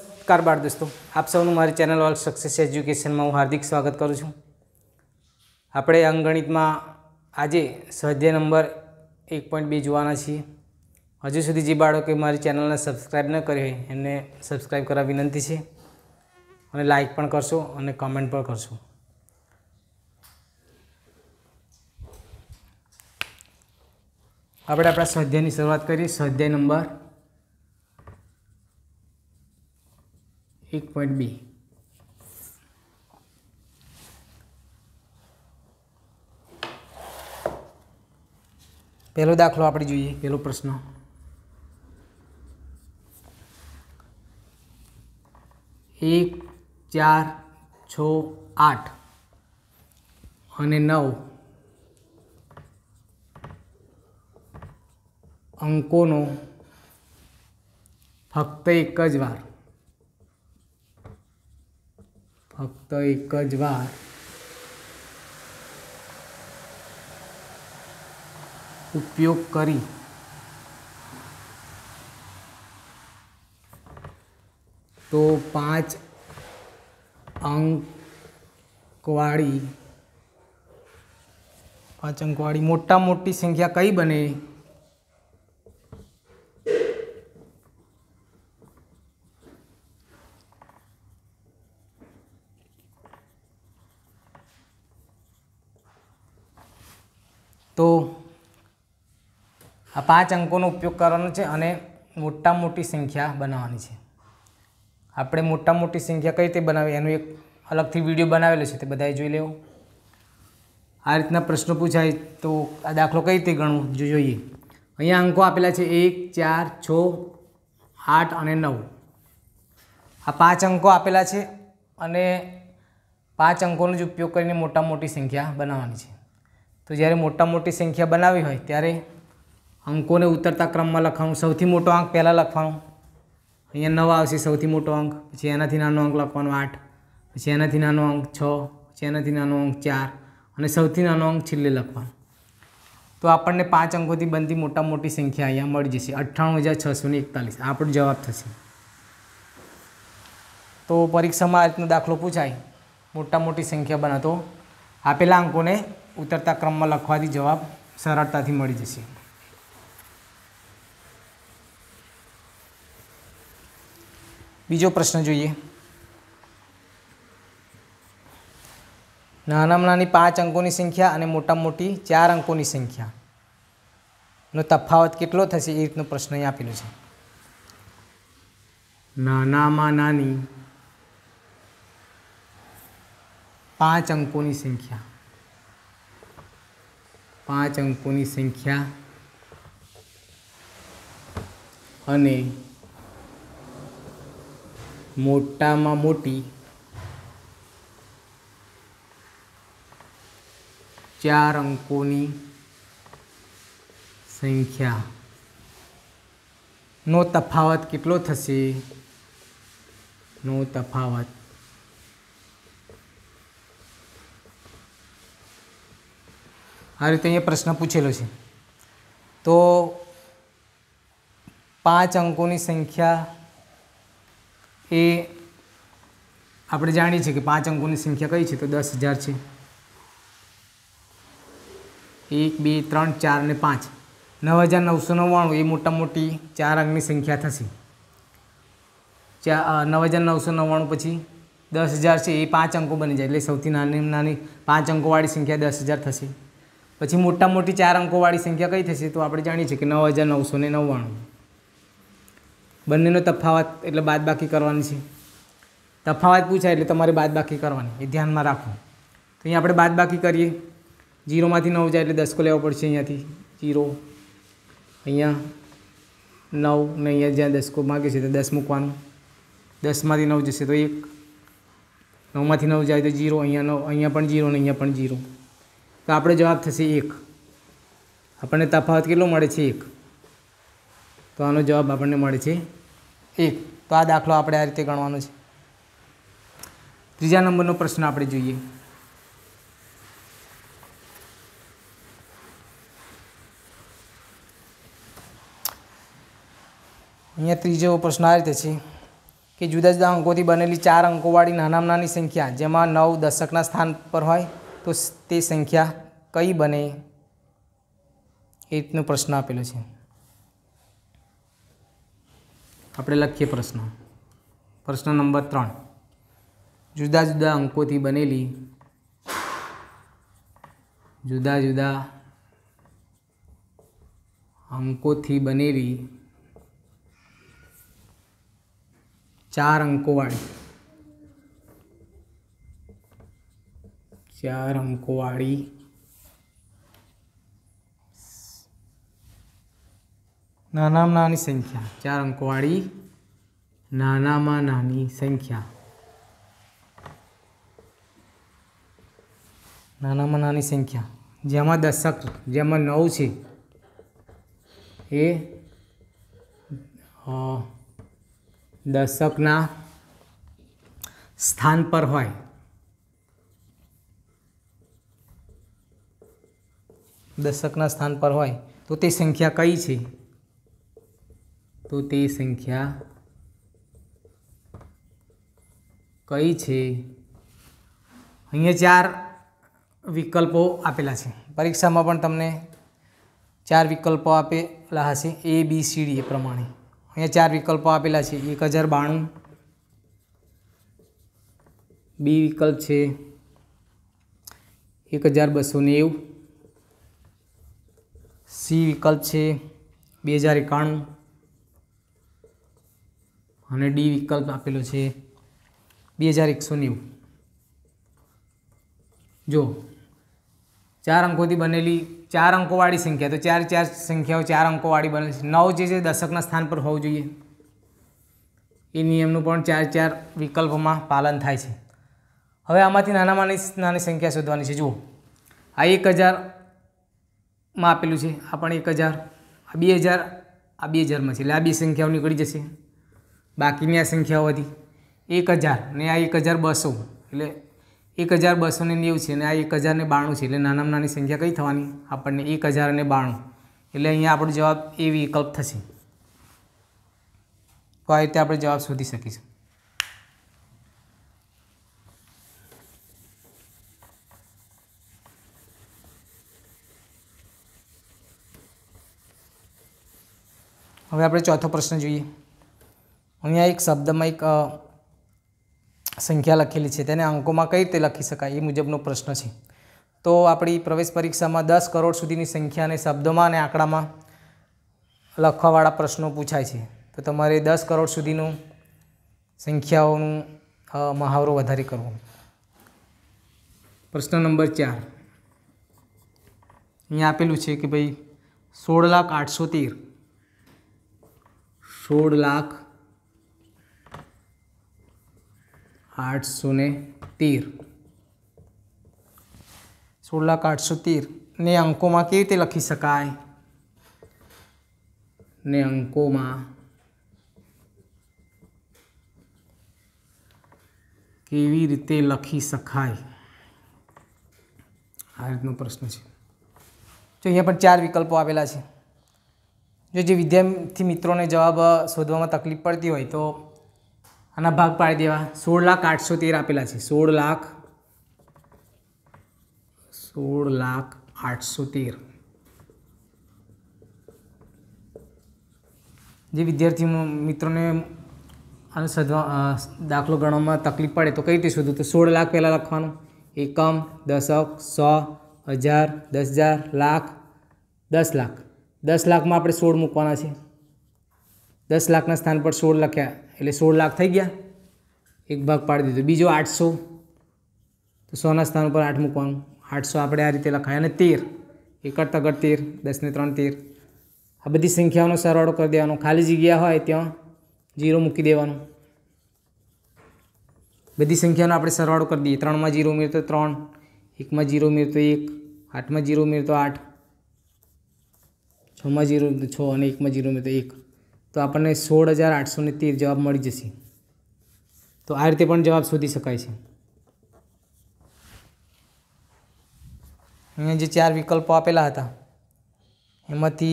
નમસ્કાર બાળ દોસ્તો આપ સૌનું મારી ચેનલ ઓલ સક્સેસ એજ્યુકેશનમાં હું હાર્દિક સ્વાગત કરું છું આપણે અંગણિતમાં આજે સ્વાધ્યાય નંબર એક પોઈન્ટ બે જોવાના છીએ હજુ સુધી જે બાળકોએ મારી ચેનલને સબસ્ક્રાઈબ ન કરી હોય એમને સબસ્ક્રાઈબ કરવા વિનંતી છે અને લાઇક પણ કરશો અને કમેન્ટ પણ કરશો આપણે આપણા સ્વાધ્યાયની શરૂઆત કરીએ સ્વાધ્યાય નંબર એક પોઈન્ટ બી પહેલો દાખલો આપણે જોઈએ પહેલો પ્રશ્ન એક ચાર છ આઠ અને નવ અંકોનો ફક્ત એક જ વાર ફક્ત એક જ વાર ઉપયોગ કરી તો પાંચ અંકવાળી પાંચ અંકવાળી મોટા મોટી સંખ્યા કઈ બને તો આ પાંચ અંકોનો ઉપયોગ કરવાનો છે અને મોટા મોટી સંખ્યા બનાવવાની છે આપણે મોટા મોટી સંખ્યા કઈ રીતે બનાવી એનું એક અલગથી વિડીયો બનાવેલો છે તે બધાએ જોઈ લેવો આ રીતના પ્રશ્નો પૂછાય તો આ દાખલો કઈ રીતે ગણવું જો જોઈએ અહીંયા અંકો આપેલા છે એક ચાર છ આઠ અને નવ આ પાંચ અંકો આપેલા છે અને પાંચ અંકોનો જ ઉપયોગ કરીને મોટા મોટી સંખ્યા બનાવવાની છે તો જ્યારે મોટા મોટી સંખ્યા બનાવી હોય ત્યારે અંકોને ઉતરતા ક્રમમાં લખવાનું સૌથી મોટો અંક પહેલાં લખવાનો અહીંયા નવા આવશે સૌથી મોટો અંક પછી એનાથી નાનો અંક લખવાનો આઠ પછી એનાથી નાનો અંક છ પછી એનાથી નાનો અંક ચાર અને સૌથી નાનો અંક છેલ્લે લખવાનો તો આપણને પાંચ અંકોથી બનતી મોટા મોટી સંખ્યા અહીંયા મળી જશે અઠ્ઠાણું હજાર છસો ને એકતાલીસ આપણો જવાબ થશે તો પરીક્ષામાં આ રીતનો દાખલો પૂછાય મોટા મોટી સંખ્યા બનાવતો આપેલા અંકોને ઉતરતા ક્રમમાં લખવાથી જવાબ સરળતાથી મળી જશે બીજો પ્રશ્ન જોઈએ નાનામાં નાની પાંચ અંકોની સંખ્યા અને મોટા મોટી ચાર અંકોની સંખ્યાનો તફાવત કેટલો થશે એ રીતનો પ્રશ્ન અહીં આપેલો છે નાનામાં નાની પાંચ અંકોની સંખ્યા પાંચ અંકોની સંખ્યા અને મોટામાં મોટી ચાર અંકોની સંખ્યા નો તફાવત કેટલો થશે નો તફાવત આ રીતે અહીંયા પ્રશ્ન પૂછેલો છે તો પાંચ અંકોની સંખ્યા એ આપણે જાણીએ છીએ કે પાંચ અંકોની સંખ્યા કઈ છે તો દસ હજાર છે એક બે ત્રણ ચાર ને પાંચ નવ હજાર નવસો નવ્વાણું એ મોટા મોટી ચાર અંકની સંખ્યા થશે ચા નવ હજાર નવસો નવ્વાણું પછી દસ હજાર છે એ પાંચ અંકો બની જાય એટલે સૌથી નાની નાની પાંચ અંકોવાળી સંખ્યા દસ હજાર થશે પછી મોટા મોટી ચાર અંકોવાળી સંખ્યા કઈ થશે તો આપણે જાણીએ છીએ કે નવ હજાર નવસો ને નવ્વાણું બંનેનો તફાવત એટલે બાદબાકી કરવાની છે તફાવત પૂછાય એટલે તમારે બાદબાકી કરવાની એ ધ્યાનમાં રાખો તો અહીંયા આપણે બાદબાકી કરીએ જીરોમાંથી નવ જાય એટલે દસકો લેવો પડશે અહીંયાથી ઝીરો અહીંયા નવ ને અહીંયા જ્યાં દસકો માગે છે તો દસ મૂકવાનું દસમાંથી નવ જશે તો એક નવમાંથી નવ જાય તો જીરો અહીંયા નવ અહીંયા પણ જીરો ને અહીંયા પણ ઝીરો તો આપણો જવાબ થશે એક આપણને તફાવત કેટલો મળે છે એક તો આનો જવાબ આપણને મળે છે એક તો આ દાખલો આપણે આ રીતે ગણવાનો છે ત્રીજા નંબરનો પ્રશ્ન આપણે જોઈએ અહીંયા ત્રીજો પ્રશ્ન આ રીતે છે કે જુદા જુદા અંકોથી બનેલી ચાર અંકોવાળી નાનામાં નાની સંખ્યા જેમાં નવ દશકના સ્થાન પર હોય તો તે સંખ્યા કઈ બને એ રીતનો પ્રશ્ન આપેલો છે આપણે લખીએ પ્રશ્ન પ્રશ્ન નંબર ત્રણ જુદા જુદા અંકોથી બનેલી જુદા જુદા અંકોથી બનેલી ચાર અંકોવાળી ચાર અંકોવાળી નાનામાં નાની સંખ્યા ચાર અંકોવાળી નાનામાં નાની સંખ્યા નાનામાં નાની સંખ્યા જેમાં દશક જેમાં નવ છે એ દશકના સ્થાન પર હોય દશકના સ્થાન પર હોય તો તે સંખ્યા કઈ છે તો તે સંખ્યા કઈ છે અહીંયા ચાર વિકલ્પો આપેલા છે પરીક્ષામાં પણ તમને ચાર વિકલ્પો આપેલા હશે એ બી સી ડી એ પ્રમાણે અહીંયા ચાર વિકલ્પો આપેલા છે એક હજાર બાણું બી વિકલ્પ છે એક હજાર બસો નેવું સી વિકલ્પ છે બે હજાર એકાણું અને ડી વિકલ્પ આપેલો છે બે હજાર એકસો નેવું જો ચાર અંકોથી બનેલી ચાર અંકોવાળી સંખ્યા તો ચાર ચાર સંખ્યાઓ ચાર અંકોવાળી બને છે નવ જે છે દશકના સ્થાન પર હોવું જોઈએ એ નિયમનું પણ ચાર ચાર વિકલ્પોમાં પાલન થાય છે હવે આમાંથી નાનામાં નાની સંખ્યા શોધવાની છે જુઓ આ એક હજાર માં આપેલું છે આ પણ એક હજાર આ બે હજાર આ બે હજારમાં છે એટલે આ બે સંખ્યાઓ નીકળી જશે બાકીની આ સંખ્યાઓ હતી એક હજાર ને આ એક હજાર બસો એટલે એક હજાર બસો ને નેવું છે અને આ એક હજાર ને બાણું છે એટલે નાનામાં નાની સંખ્યા કઈ થવાની આપણને એક હજાર અને બાણું એટલે અહીંયા આપણો જવાબ એ વિકલ્પ થશે તો આ રીતે આપણે જવાબ શોધી શકીશું હવે આપણે ચોથો પ્રશ્ન જોઈએ અહીંયા એક શબ્દમાં એક સંખ્યા લખેલી છે તેને અંકોમાં કઈ રીતે લખી શકાય એ મુજબનો પ્રશ્ન છે તો આપણી પ્રવેશ પરીક્ષામાં દસ કરોડ સુધીની સંખ્યાને શબ્દોમાં અને આંકડામાં લખવાવાળા પ્રશ્નો પૂછાય છે તો તમારે દસ કરોડ સુધીનું સંખ્યાઓનું મહાવરો વધારે કરવો પ્રશ્ન નંબર ચાર અહીંયા આપેલું છે કે ભાઈ સોળ લાખ આઠસો તેર સોળ લાખ આઠસો ને તેર સોળ લાખ આઠસો તેર ને અંકોમાં કેવી રીતે લખી શકાય ને અંકોમાં કેવી રીતે લખી શકાય આ રીતનો પ્રશ્ન છે તો અહીંયા પણ ચાર વિકલ્પો આવેલા છે જો જે વિદ્યાર્થી મિત્રોને જવાબ શોધવામાં તકલીફ પડતી હોય તો આના ભાગ પાડી દેવા સોળ લાખ આઠસો તેર આપેલા છે સોળ લાખ સોળ લાખ આઠસો તેર જે વિદ્યાર્થી મિત્રોને આનો શોધવા દાખલો ગણવામાં તકલીફ પડે તો કઈ રીતે શોધવું તો સોળ લાખ પહેલાં લખવાનું એકમ દસક સો હજાર દસ હજાર લાખ દસ લાખ દસ લાખમાં આપણે સોળ મૂકવાના છે દસ લાખના સ્થાન પર સોળ લખ્યા એટલે સોળ લાખ થઈ ગયા એક ભાગ પાડી દીધો બીજો આઠસો તો સોના સ્થાન પર આઠ મૂકવાનું આઠસો આપણે આ રીતે લખાય અને તેર એકડ તગડ તેર દસને ત્રણ તેર આ બધી સંખ્યાઓનો સરવાળો કરી દેવાનો ખાલી જગ્યા હોય ત્યાં જીરો મૂકી દેવાનું બધી સંખ્યાનો આપણે સરવાળો કરી દઈએ ત્રણમાં જીરો ઉમેરતો ત્રણ એકમાં જીરો ઉમેરતો એક આઠમાં જીરો ઉમેરતો આઠ છમાં જીરો છ અને એકમાં જીરો મેં તો એક તો આપણને સોળ હજાર આઠસો ને તેર જવાબ મળી જશે તો આ રીતે પણ જવાબ શોધી શકાય છે અહીંયા જે ચાર વિકલ્પો આપેલા હતા એમાંથી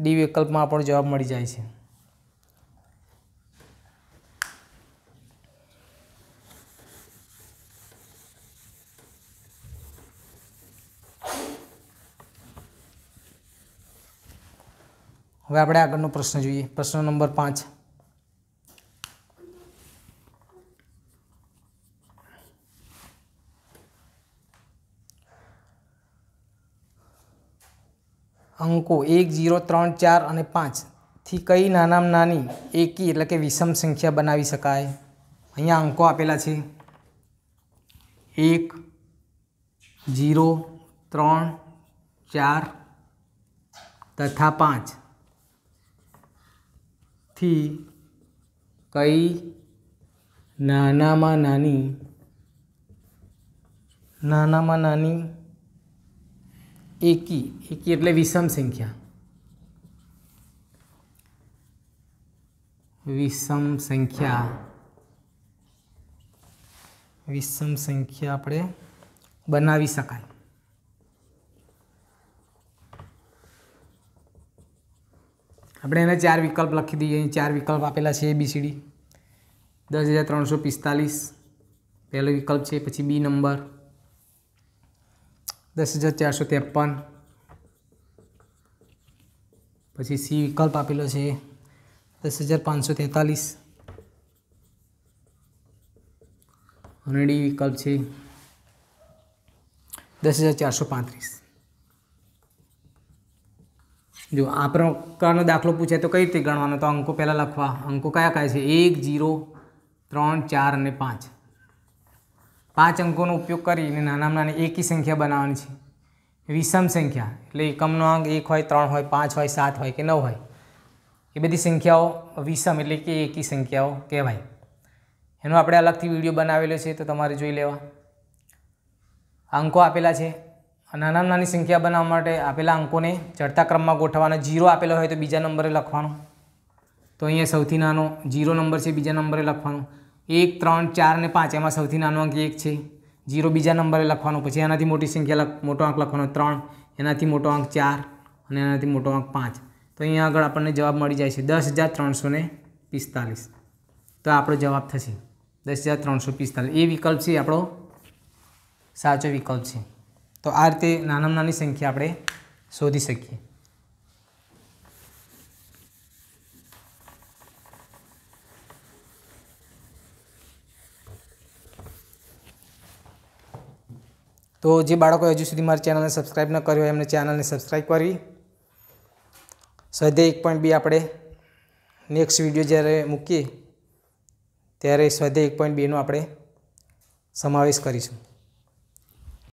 ડી વિકલ્પમાં આપણો જવાબ મળી જાય છે હવે આપણે આગળનો પ્રશ્ન જોઈએ પ્રશ્ન નંબર પાંચ અંકો એક જીરો ત્રણ ચાર અને પાંચથી કઈ નાનામાં નાની એકી એટલે કે વિષમ સંખ્યા બનાવી શકાય અહીંયા અંકો આપેલા છે એક જીરો ત્રણ ચાર તથા પાંચ થી કઈ નાનામાં નાની નાનામાં નાની એકી એકી એટલે વિષમ સંખ્યા વિષમ સંખ્યા વિષમ સંખ્યા આપણે બનાવી શકાય આપણે એને ચાર વિકલ્પ લખી દઈએ અહીં ચાર વિકલ્પ આપેલા છે બી એબીસીડી દસ હજાર ત્રણસો પિસ્તાલીસ પહેલો વિકલ્પ છે પછી બી નંબર દસ હજાર ચારસો ત્રેપન પછી સી વિકલ્પ આપેલો છે દસ હજાર પાંચસો તેતાલીસ અને ડી વિકલ્પ છે દસ હજાર ચારસો પાંત્રીસ જો આ પ્રકારનો દાખલો પૂછે તો કઈ રીતે ગણવાનો તો અંકો પહેલાં લખવા અંકો કયા કયા છે એક જીરો ત્રણ ચાર અને પાંચ પાંચ અંકોનો ઉપયોગ કરીને નાનામાં નાની એકી સંખ્યા બનાવવાની છે વિષમ સંખ્યા એટલે એકમનો અંક એક હોય ત્રણ હોય પાંચ હોય સાત હોય કે નવ હોય એ બધી સંખ્યાઓ વિષમ એટલે કે એકી સંખ્યાઓ કહેવાય એનો આપણે અલગથી વિડીયો બનાવેલો છે તો તમારે જોઈ લેવા અંકો આપેલા છે નાના નાની સંખ્યા બનાવવા માટે આપેલા અંકોને ચડતા ક્રમમાં ગોઠવવાનો જીરો આપેલો હોય તો બીજા નંબરે લખવાનો તો અહીંયા સૌથી નાનો જીરો નંબર છે બીજા નંબરે લખવાનો એક ત્રણ ચાર ને પાંચ એમાં સૌથી નાનો અંક એક છે જીરો બીજા નંબરે લખવાનો પછી એનાથી મોટી સંખ્યા મોટો આંક લખવાનો ત્રણ એનાથી મોટો આંક ચાર અને એનાથી મોટો આંક પાંચ તો અહીંયા આગળ આપણને જવાબ મળી જાય છે દસ હજાર ત્રણસો પિસ્તાલીસ તો આપણો જવાબ થશે દસ હજાર ત્રણસો પિસ્તાલીસ એ વિકલ્પ છે આપણો સાચો વિકલ્પ છે તો આ રીતે નાનામાં નાની સંખ્યા આપણે શોધી શકીએ તો જે બાળકો હજુ સુધી મારી ચેનલને સબસ્ક્રાઈબ ન કર્યો હોય એમને ચેનલને સબસ્ક્રાઈબ કરવી સ્વાધ્યાય એક પોઈન્ટ બી આપણે નેક્સ્ટ વિડીયો જ્યારે મૂકીએ ત્યારે સ્વાધ્યાય એક પોઈન્ટ બેનો આપણે સમાવેશ કરીશું